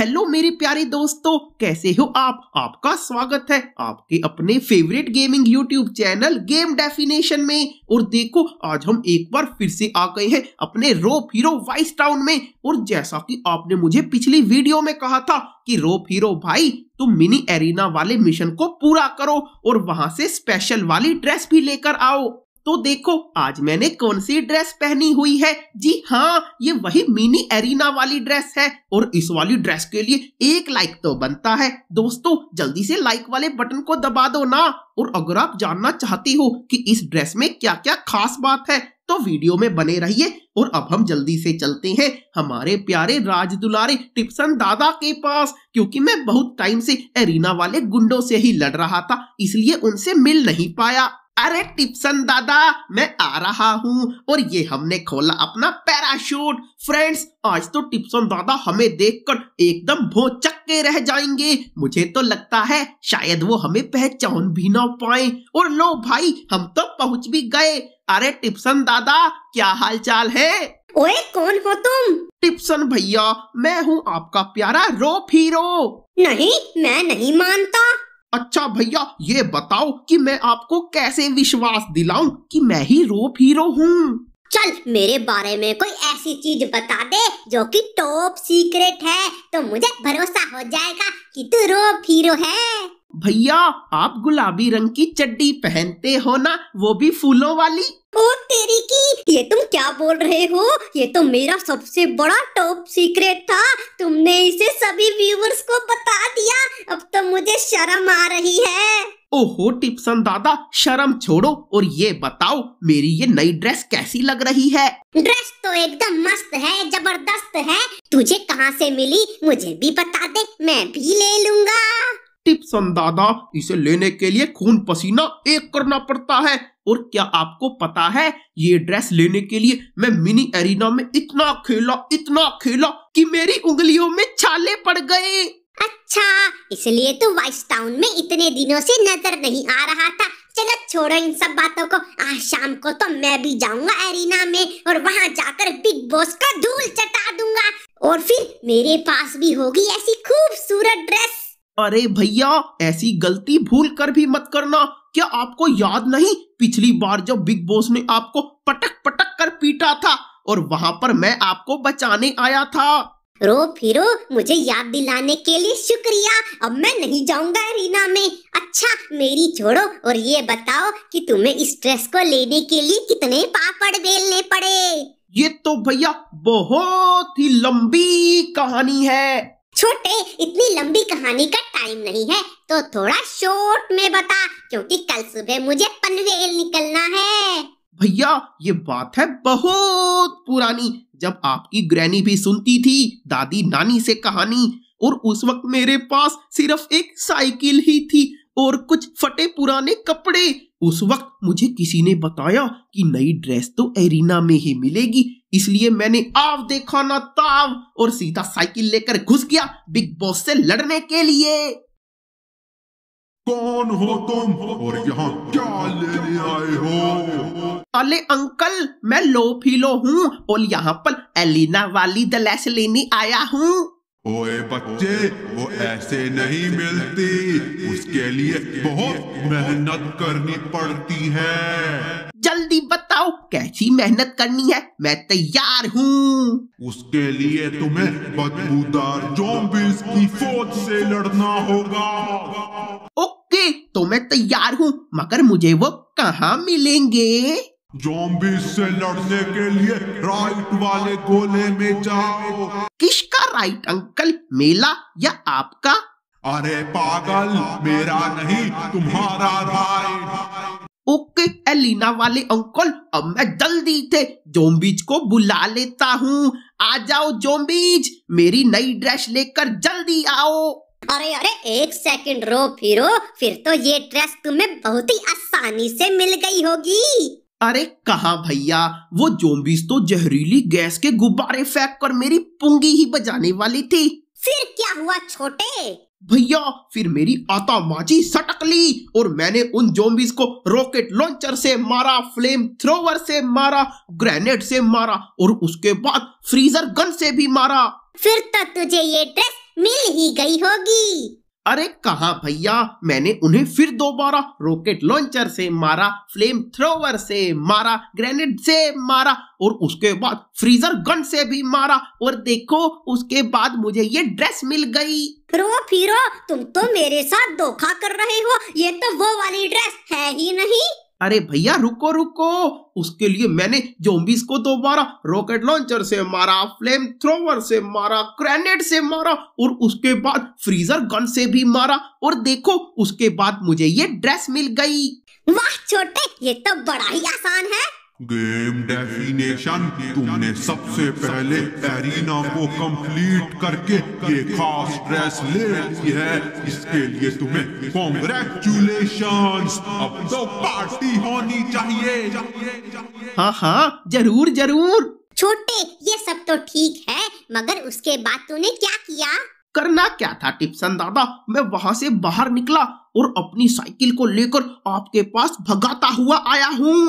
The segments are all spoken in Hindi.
हेलो मेरे प्यारे दोस्तों कैसे हो आप आपका स्वागत है आपके अपने favourite gaming YouTube channel game definition में और देखो आज हम एक बार फिर से आ गए हैं अपने रोप हीरो वाइस टाउन में और जैसा कि आपने मुझे पिछली वीडियो में कहा था कि रोप हीरो भाई तुम मिनी एरिना वाले मिशन को पूरा करो और वहां से स्पेशल वाली ड्रेस भी लेकर आओ तो देखो आज मैंने कौन सी ड्रेस पहनी हुई है जी हाँ ये वही मिनी एरिना वाली ड्रेस है और इस वाली ड्रेस के लिए एक लाइक तो बनता है दोस्तों जल्दी से लाइक वाले बटन को दबा दो ना और अगर आप जानना चाहती हो कि इस ड्रेस में क्या क्या खास बात है तो वीडियो में बने रहिए और अब हम जल्दी से चलते हैं हमारे प्यारे राज दुलारे टिप्सन दादा के पास क्योंकि मैं बहुत टाइम से एरिना वाले गुंडों से ही लड़ रहा था इसलिए उनसे मिल नहीं पाया अरे टिप्सन दादा मैं आ रहा हूँ और ये हमने खोला अपना पैराशूट फ्रेंड्स आज तो टिप्सन दादा हमें देखकर एकदम भोचक के रह जाएंगे मुझे तो लगता है शायद वो हमें पहचान भी ना पाए और लो भाई हम तो पहुंच भी गए अरे टिप्सन दादा क्या हाल चाल है ओए कौन हो तुम टिप्सन भैया मैं हूँ आपका प्यारा रोप हीरो नहीं मैं नहीं मानता अच्छा भैया ये बताओ कि मैं आपको कैसे विश्वास दिलाऊं कि मैं ही रोप हीरो हूँ चल मेरे बारे में कोई ऐसी चीज बता दे जो कि टॉप सीक्रेट है तो मुझे भरोसा हो जाएगा कि तू रोप हीरो है भैया आप गुलाबी रंग की चड्डी पहनते हो ना वो भी फूलों वाली और तेरी की ये तुम क्या बोल रहे हो ये तो मेरा सबसे बड़ा टॉप सीक्रेट था तुमने इसे सभी व्यूवर्स को बता दिया अब तो मुझे शर्म आ रही है ओहो टिप्सन दादा शर्म छोड़ो और ये बताओ मेरी ये नई ड्रेस कैसी लग रही है ड्रेस तो एकदम मस्त है जबरदस्त है तुझे कहाँ से मिली मुझे भी बता दे मैं भी ले लूंगा टिप्स दादा इसे लेने के लिए खून पसीना एक करना पड़ता है और क्या आपको पता है ये ड्रेस लेने के लिए मैं मिनी एरिना में इतना खेला इतना खेला कि मेरी उंगलियों में छाले पड़ गए अच्छा इसलिए तो वाइस टाउन में इतने दिनों से नजर नहीं आ रहा था चलो छोड़ो इन सब बातों को आज शाम को तो मैं भी जाऊंगा एरिना में और वहाँ जाकर बिग बॉस का धूल चटा दूंगा और फिर मेरे पास भी होगी ऐसी खूबसूरत ड्रेस अरे भैया ऐसी गलती भूल कर भी मत करना क्या आपको याद नहीं पिछली बार जब बिग बॉस ने आपको पटक पटक कर पीटा था और वहां पर मैं आपको बचाने आया था रो फिरो मुझे याद दिलाने के लिए शुक्रिया अब मैं नहीं जाऊंगा रीना में अच्छा मेरी छोड़ो और ये बताओ कि तुम्हें इस ड्रेस को लेने के लिए कितने पापड़ बेलने पड़े ये तो भैया बहुत ही लंबी कहानी है छोटे इतनी लंबी कहानी का टाइम नहीं है तो थोड़ा शॉर्ट में बता क्योंकि कल सुबह मुझे पनवेल निकलना है भैया ये बात है बहुत पुरानी जब आपकी ग्रैनी भी सुनती थी दादी नानी से कहानी और उस वक्त मेरे पास सिर्फ एक साइकिल ही थी और कुछ फटे पुराने कपड़े उस वक्त मुझे किसी ने बताया कि नई ड्रेस तो एरिना में ही मिलेगी इसलिए मैंने आव देखा ना ताव और सीधा साइकिल लेकर घुस गया बिग बॉस से लड़ने के लिए कौन हो तुम और यहाँ क्या लेने आए हो अले अंकल मैं लो फीलो हूँ और यहाँ पर एलिना वाली दलैस लेने आया हूँ ओए बच्चे वो ऐसे नहीं मिलती उसके लिए बहुत मेहनत करनी पड़ती है जल्दी बताओ कैसी मेहनत करनी है मैं तैयार हूँ उसके लिए तुम्हें बदबूदार जॉम्बीज की फौज से लड़ना होगा ओके तो मैं तैयार हूँ मगर मुझे वो कहाँ मिलेंगे जॉम्बीज से लड़ने के लिए राइट वाले गोले में जाओ किसका राइट अंकल मेला या आपका अरे पागल मेरा नहीं तुम्हारा राइट ओके एलिना वाले अंकल अब मैं जल्दी थे जोम्बीज को बुला लेता हूँ आ जाओ जोम्बीज मेरी नई ड्रेस लेकर जल्दी आओ अरे अरे एक सेकंड रो फिरो फिर तो ये ड्रेस तुम्हें बहुत ही आसानी से मिल गई होगी अरे कहा भैया वो जोम्बीज तो जहरीली गैस के गुब्बारे फेंक कर मेरी पुंगी ही बजाने वाली थी फिर क्या हुआ छोटे भैया फिर मेरी आता आतामाजी सटक ली और मैंने उन जोम्बिस को रॉकेट लॉन्चर से मारा फ्लेम थ्रोवर से मारा ग्रेनेड से मारा और उसके बाद फ्रीजर गन से भी मारा फिर तो तुझे ये ड्रेस मिल ही गई होगी अरे कहा भैया मैंने उन्हें फिर दोबारा रॉकेट लॉन्चर से मारा फ्लेम थ्रोवर से मारा ग्रेनेड से मारा और उसके बाद फ्रीजर गन से भी मारा और देखो उसके बाद मुझे ये ड्रेस मिल गई रो फिर तुम तो मेरे साथ धोखा कर रहे हो ये तो वो वाली ड्रेस है ही नहीं अरे भैया रुको रुको उसके लिए मैंने जोम्बिस को तो मारा रॉकेट लॉन्चर से मारा फ्लेम थ्रोवर से मारा ग्रेनेड से मारा और उसके बाद फ्रीजर गन से भी मारा और देखो उसके बाद मुझे ये ड्रेस मिल गई वाह छोटे ये तो बड़ा ही आसान है गेम डेफिनेशन तुमने सबसे पहले एरिना को कंप्लीट करके ये खास ड्रेस ले रखी है इसके लिए तुम्हें कॉन्ग्रेचुलेशन अब तो पार्टी होनी चाहिए हाँ हाँ जरूर जरूर छोटे ये सब तो ठीक है मगर उसके बाद तूने क्या किया करना क्या था टिप्सन दादा मैं वहाँ से बाहर निकला और अपनी साइकिल को लेकर आपके पास भगाता हुआ आया हूँ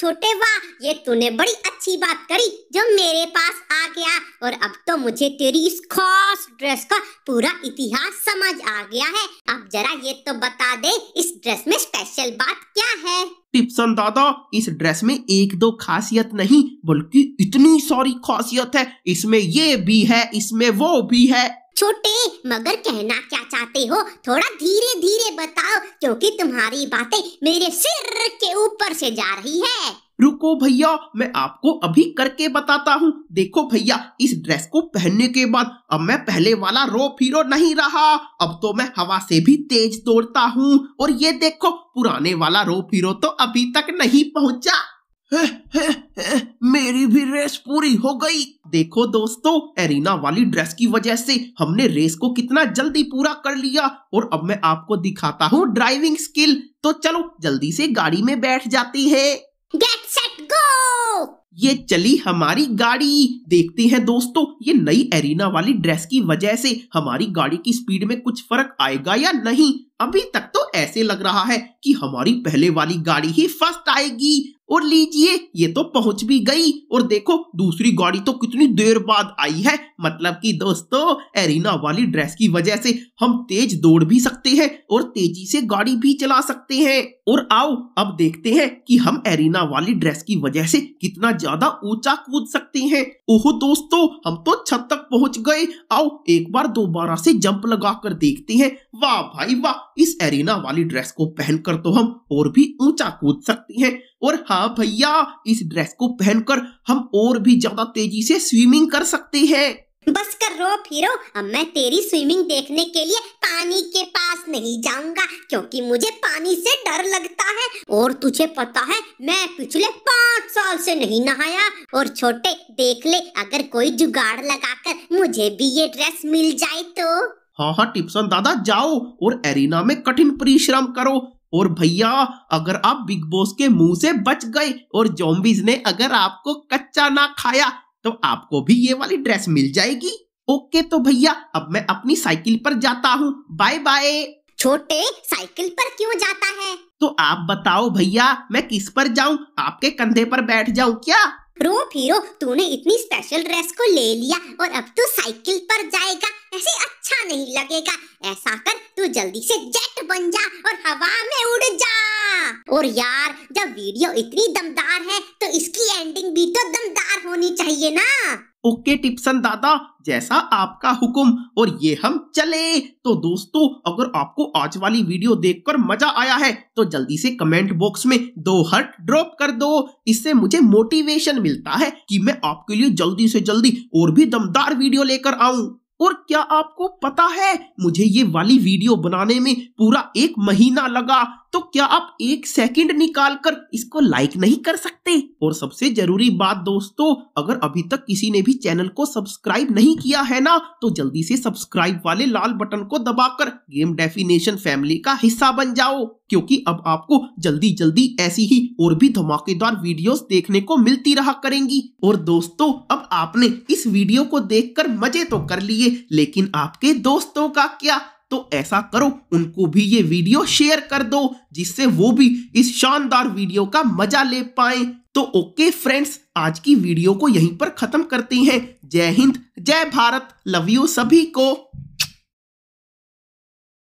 छोटे वाह ये तूने बड़ी अच्छी बात करी जो मेरे पास आ गया और अब तो मुझे तेरी इस खास ड्रेस का पूरा इतिहास समझ आ गया है अब जरा ये तो बता दे इस ड्रेस में स्पेशल बात क्या है टिप्सन दादा इस ड्रेस में एक दो खासियत नहीं बल्कि इतनी सारी खासियत है इसमें ये भी है इसमें वो भी है छोटे मगर कहना क्या चाहते हो थोड़ा धीरे धीरे बताओ क्योंकि तुम्हारी बातें मेरे सिर के ऊपर से जा रही है रुको भैया मैं आपको अभी करके बताता हूँ देखो भैया इस ड्रेस को पहनने के बाद अब मैं पहले वाला रो फिरो नहीं रहा अब तो मैं हवा से भी तेज दौड़ता हूँ और ये देखो पुराने वाला रो फिरो तो अभी तक नहीं पहुँचा मेरी भी रेस पूरी हो गई देखो दोस्तों एरिना वाली ड्रेस की वजह से हमने रेस को कितना जल्दी पूरा कर लिया और अब मैं आपको दिखाता हूँ ड्राइविंग स्किल तो चलो जल्दी से गाड़ी में बैठ जाती है Get set, go! ये चली हमारी गाड़ी देखते हैं दोस्तों ये नई एरिना वाली ड्रेस की वजह से हमारी गाड़ी की स्पीड में कुछ फर्क आएगा या नहीं अभी तक तो ऐसे लग रहा है कि हमारी पहले वाली गाड़ी ही फर्स्ट आएगी और लीजिए ये तो पहुंच भी गई और देखो दूसरी गाड़ी तो कितनी देर बाद आई है मतलब कि दोस्तों एरिना वाली ड्रेस की वजह से हम तेज दौड़ भी सकते हैं और तेजी से गाड़ी भी चला सकते हैं और आओ अब देखते हैं कि हम एरिना वाली ड्रेस की वजह से कितना ज्यादा ऊंचा कूद सकते हैं ओहो दोस्तों हम तो छत तक पहुंच गए आओ एक बार दोबारा से जंप लगा कर देखते हैं वाह भाई वाह इस एरिना वाली ड्रेस को पहनकर तो हम और भी ऊंचा कूद सकते हैं और हाँ भैया इस ड्रेस को पहनकर हम और भी ज्यादा तेजी से स्विमिंग कर सकते हैं बस कर रो फिरो अब मैं तेरी स्विमिंग देखने के लिए पानी के पास नहीं जाऊंगा क्योंकि मुझे पानी से डर लगता है और तुझे पता है मैं पिछले पाँच साल से नहीं नहाया और छोटे देख ले अगर कोई जुगाड़ लगाकर मुझे भी ये ड्रेस मिल जाए तो हाँ हाँ टिप्सन दादा जाओ और एरिना में कठिन परिश्रम करो और भैया अगर आप बिग बॉस के मुंह से बच गए और जॉम्बीज ने अगर आपको कच्चा ना खाया तो आपको भी ये वाली ड्रेस मिल जाएगी ओके तो भैया अब मैं अपनी साइकिल पर जाता हूँ बाय बाय छोटे साइकिल पर क्यों जाता है तो आप बताओ भैया मैं किस पर जाऊँ आपके कंधे पर बैठ जाऊँ क्या रो फिरो तूने इतनी स्पेशल ड्रेस को ले लिया और अब तू साइकिल पर जाएगा ऐसे अच्छा नहीं लगेगा ऐसा कर तू जल्दी से जेट बन जा और हवा में उड़ जा और यार जब वीडियो इतनी दमदार है तो इसकी एंडिंग भी तो दमदार होनी चाहिए ना ओके टिप्सन दादा जैसा आपका हुक्म और ये हम चले तो दोस्तों अगर आपको आज वाली वीडियो देखकर मजा आया है तो जल्दी से कमेंट बॉक्स में दो हर्ट ड्रॉप कर दो इससे मुझे मोटिवेशन मिलता है कि मैं आपके लिए जल्दी से जल्दी और भी दमदार वीडियो लेकर आऊं और क्या आपको पता है मुझे ये वाली वीडियो बनाने में पूरा एक महीना लगा तो क्या आप एक सेकंड निकाल कर इसको लाइक नहीं कर सकते और सबसे जरूरी बात दोस्तों अगर अभी तक किसी ने भी चैनल को सब्सक्राइब नहीं किया है ना तो जल्दी से सब्सक्राइब वाले लाल बटन को दबाकर गेम डेफिनेशन फैमिली का हिस्सा बन जाओ क्योंकि अब आपको जल्दी जल्दी ऐसी ही और भी धमाकेदार वीडियो देखने को मिलती रहा करेंगी और दोस्तों अब आपने इस वीडियो को देख मजे तो कर लिए लेकिन आपके दोस्तों का क्या तो ऐसा करो उनको भी ये वीडियो शेयर कर दो जिससे वो भी इस शानदार वीडियो का मजा ले पाए तो ओके फ्रेंड्स आज की वीडियो को यहीं पर खत्म करते हैं जय हिंद जय भारत लव यू सभी को